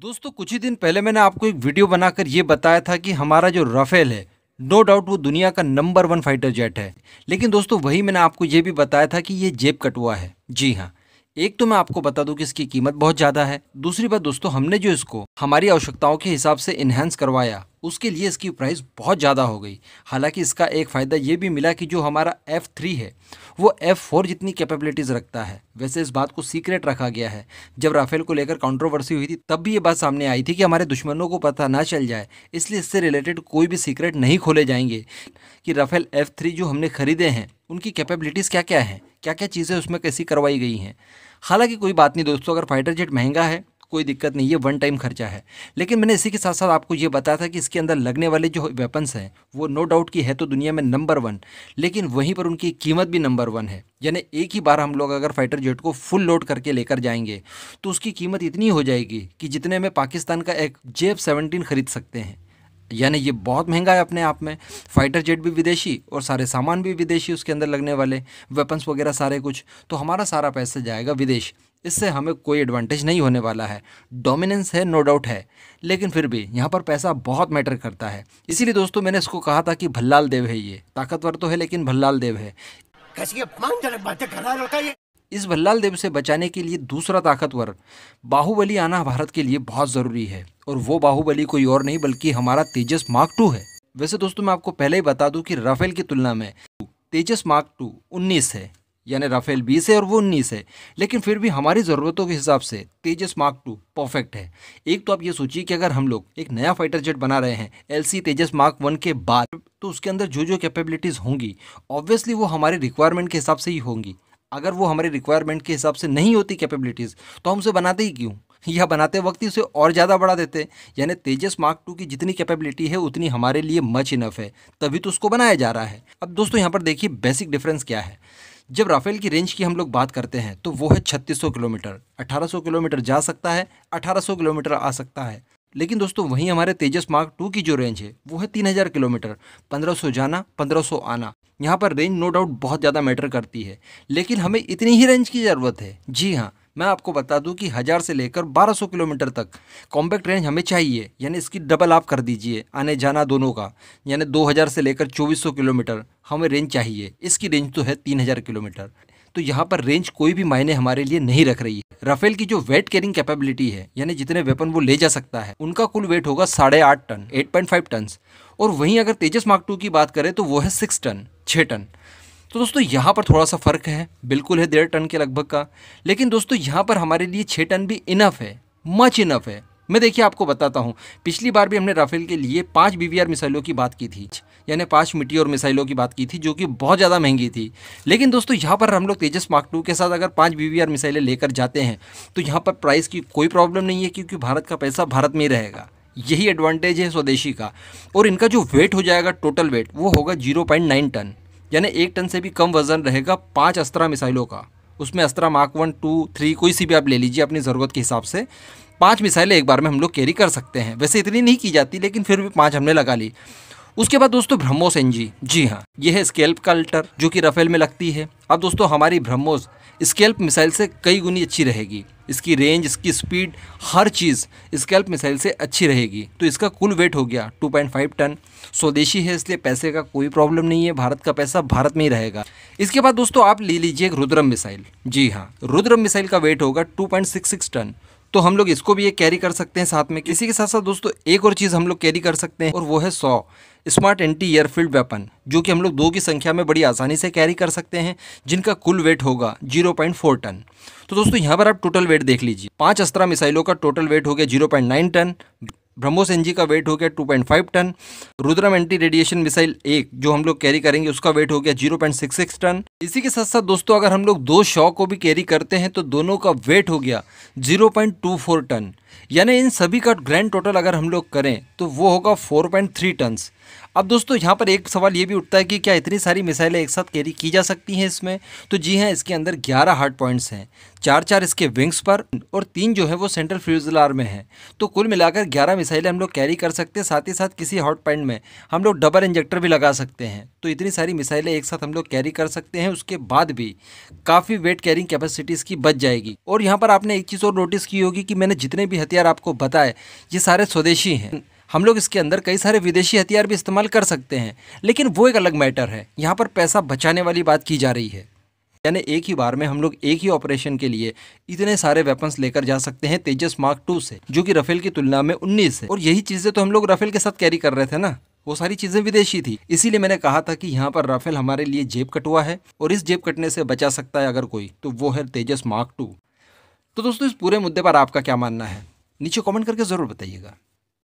दोस्तों कुछ ही दिन पहले मैंने आपको एक वीडियो बनाकर ये बताया था कि हमारा जो राफेल है नो डाउट वो दुनिया का नंबर वन फाइटर जेट है लेकिन दोस्तों वही मैंने आपको ये भी बताया था कि ये जेब कटुआ है जी हाँ एक तो मैं आपको बता दूं कि इसकी कीमत बहुत ज़्यादा है दूसरी बात दोस्तों हमने जो इसको हमारी आवश्यकताओं के हिसाब से इन्हेंस करवाया उसके लिए इसकी प्राइस बहुत ज़्यादा हो गई हालांकि इसका एक फ़ायदा ये भी मिला कि जो हमारा एफ़ थ्री है वो एफ़ फोर जितनी कैपेबिलिटीज़ रखता है वैसे इस बात को सीक्रेट रखा गया है जब राफेल को लेकर कंट्रोवर्सी हुई थी तब भी ये बात सामने आई थी कि हमारे दुश्मनों को पता ना चल जाए इसलिए इससे रिलेटेड कोई भी सीक्रेट नहीं खोले जाएंगे कि राफेल एफ़ थ्री जो हमने ख़रीदे हैं उनकी कैपेबिलिटीज़ क्या क्या हैं क्या क्या चीज़ें उसमें कैसी करवाई गई हैं हालांकि कोई बात नहीं दोस्तों अगर फाइटर जेट महंगा है कोई दिक्कत नहीं ये वन टाइम खर्चा है लेकिन मैंने इसी के साथ साथ आपको ये बताया था कि इसके अंदर लगने वाले जो वेपन्स हैं वो नो डाउट की है तो दुनिया में नंबर वन लेकिन वहीं पर उनकी कीमत भी नंबर वन है यानी एक ही बार हम लोग अगर फाइटर जेट को फुल लोड करके लेकर जाएंगे तो उसकी कीमत इतनी हो जाएगी कि जितने में पाकिस्तान का एक जेब सेवनटीन खरीद सकते हैं यानी ये बहुत महंगा है अपने आप में फाइटर जेट भी विदेशी और सारे सामान भी विदेशी उसके अंदर लगने वाले वेपन्स वगैरह सारे कुछ तो हमारा सारा पैसा जाएगा विदेश इससे हमें कोई एडवांटेज नहीं होने वाला है डोमिनेंस है नो डाउट है लेकिन फिर भी यहाँ पर पैसा बहुत मैटर करता है इसीलिए दोस्तों मैंने इसको कहा था कि भल्लाल देव है ये ताकतवर तो है लेकिन भल्लाल देव है इस भल्लाल देव से बचाने के लिए दूसरा ताकतवर बाहुबली आना भारत के लिए बहुत ज़रूरी है और वो बाहुबली कोई और नहीं बल्कि हमारा तेजस मार्क टू है वैसे दोस्तों मैं आपको पहले ही बता दूं कि राफेल की तुलना में तेजस मार्क टू 19 है यानी राफेल बीस है और वो उन्नीस है लेकिन फिर भी हमारी ज़रूरतों के हिसाब से तेजस मार्क टू परफेक्ट है एक तो आप ये सोचिए कि अगर हम लोग एक नया फाइटर जेट बना रहे हैं एलसी तेजस मार्क वन के बाद तो उसके अंदर जो जो कैपेबिलिटीज़ होंगी ऑब्वियसली वो हमारे रिक्वायरमेंट के हिसाब से ही होंगी अगर वो हमारे रिक्वायरमेंट के हिसाब से नहीं होती कैपेबिलिटीज़ तो हम उसे बनाते ही क्यों या बनाते वक्त ही उसे और ज़्यादा बढ़ा देते यानी तेजस मार्क टू की जितनी कैपेबिलिटी है उतनी हमारे लिए मच इनफ है तभी तो उसको बनाया जा रहा है अब दोस्तों यहाँ पर देखिए बेसिक डिफरेंस क्या है जब राफेल की रेंज की हम लोग बात करते हैं तो वो है छत्तीस किलोमीटर अठारह किलोमीटर जा सकता है अठारह किलोमीटर आ सकता है लेकिन दोस्तों वहीं हमारे तेजस मार्क टू की जो रेंज है वो है हज़ार किलोमीटर सौ जाना सौ आना यहाँ पर रेंज नो डाउट बहुत ज़्यादा मैटर करती है लेकिन हमें इतनी ही रेंज की ज़रूरत है जी हाँ मैं आपको बता दूं कि हज़ार से लेकर 1200 किलोमीटर तक कॉम्पैक्ट रेंज हमें चाहिए यानी इसकी डबल आप कर दीजिए आने जाना दोनों का यानी 2000 से लेकर 2400 किलोमीटर हमें रेंज चाहिए इसकी रेंज तो है 3000 किलोमीटर तो यहाँ पर रेंज कोई भी मायने हमारे लिए नहीं रख रही है राफेल की जो वेट कैरिंग कैपेबिलिटी है यानी जितने वेपन वो ले जा सकता है उनका कुल वेट होगा साढ़े आठ ton eight point five ton और वहीं अगर तेजस मार्क टू की बात करें तो वो है सिक्स टन छः टन तो दोस्तों यहाँ पर थोड़ा सा फ़र्क है बिल्कुल है डेढ़ टन के लगभग का लेकिन दोस्तों यहाँ पर हमारे लिए छः टन भी इनफ है मच इनफ है मैं देखिए आपको बताता हूँ पिछली बार भी हमने राफेल के लिए पाँच बी मिसाइलों की बात की थी यानी पाँच मिट्टी और मिसाइलों की बात की थी जो कि बहुत ज़्यादा महंगी थी लेकिन दोस्तों यहाँ पर हम लोग तेजस मार्क टू के साथ अगर पाँच बी मिसाइलें लेकर जाते हैं तो यहाँ पर प्राइस की कोई प्रॉब्लम नहीं है क्योंकि भारत का पैसा भारत में ही रहेगा यही एडवांटेज है स्वदेशी का और इनका जो वेट हो जाएगा टोटल वेट वो होगा जीरो पॉइंट नाइन टन यानी एक टन से भी कम वजन रहेगा पाँच अस्त्रा मिसाइलों का उसमें Astra mark one two three कोई सी भी आप ले लीजिए अपनी ज़रूरत के हिसाब से पाँच मिसाइलें एक बार में हम लोग कैरी कर सकते हैं वैसे इतनी नहीं की जाती लेकिन फिर भी पाँच हमने लगा ली उसके बाद दोस्तों ब्रह्मोस एनजी जी हाँ यह है स्केल्प का अल्टर जो कि रफेल में लगती है अब दोस्तों हमारी ब्रह्मोस स्केल्प मिसाइल से कई गुनी अच्छी रहेगी इसकी रेंज इसकी स्पीड हर चीज़ स्केल्प मिसाइल से अच्छी रहेगी तो इसका कुल वेट हो गया 2.5 टन स्वदेशी है इसलिए पैसे का कोई प्रॉब्लम नहीं है भारत का पैसा भारत में ही रहेगा इसके बाद दोस्तों आप ले लीजिए रुद्रम मिसाइल जी हाँ रुद्रम मिसाइल का वेट होगा टू टन तो हम लोग इसको भी ये कैरी कर सकते हैं साथ में इसी के साथ साथ दोस्तों एक और चीज़ हम लोग कैरी कर सकते हैं और वो है सौ स्मार्ट एंटी एयरफील्ड वेपन जो कि हम लोग दो की संख्या में बड़ी आसानी से कैरी कर सकते हैं जिनका कुल वेट होगा 0.4 टन तो दोस्तों यहाँ पर आप टोटल वेट देख लीजिए पाँच अस्त्रा मिसाइलों का टोटल वेट हो गया नाइन टन ब्रह्मोस एनजी का वेट हो गया 2.5 ton Rudram anti radiation missile एक जो हम लोग कैरी करेंगे उसका वेट हो गया 0.66 टन इसी के साथ साथ दोस्तों अगर हम लोग दो शॉ को भी कैरी करते हैं तो दोनों का वेट हो गया 0.24 टन यानी इन सभी का ग्रैंड टोटल अगर हम लोग करें तो वो होगा 4.3 टन्स अब दोस्तों यहाँ पर एक सवाल ये भी उठता है कि क्या इतनी सारी मिसाइलें एक साथ कैरी की जा सकती हैं इसमें तो जी हाँ इसके अंदर 11 हार्ड पॉइंट्स हैं चार चार इसके विंग्स पर और तीन जो है वो सेंट्रल फ्यूजलार में हैं तो कुल मिलाकर 11 मिसाइलें हम लोग कैरी कर सकते हैं साथ ही साथ किसी हॉट पॉइंट में हम लोग डबल इंजेक्टर भी लगा सकते हैं तो इतनी सारी मिसाइलें एक साथ हम लोग कैरी कर सकते हैं हैं उसके बाद भी काफ़ी वेट कैरिंग कैपेसिटी इसकी बच जाएगी और यहाँ पर आपने एक चीज़ और नोटिस की होगी कि मैंने जितने भी हथियार आपको बताए ये सारे स्वदेशी हैं हम लोग इसके अंदर कई सारे विदेशी हथियार भी इस्तेमाल कर सकते हैं लेकिन वो एक अलग मैटर है यहाँ पर पैसा बचाने वाली बात की जा रही है यानी एक ही बार में हम लोग एक ही ऑपरेशन के लिए इतने सारे वेपन्स लेकर जा सकते हैं तेजस मार्क टू से जो कि रफेल की तुलना में 19 है और यही चीज़ें तो हम लोग रफेल के साथ कैरी कर रहे थे ना वो सारी चीज़ें विदेशी थी इसीलिए मैंने कहा था कि यहाँ पर राफेल हमारे लिए जेब कटुआ है और इस जेब कटने से बचा सकता है अगर कोई तो वो है तेजस मार्क टू तो दोस्तों इस पूरे मुद्दे पर आपका क्या मानना है नीचे कमेंट करके ज़रूर बताइएगा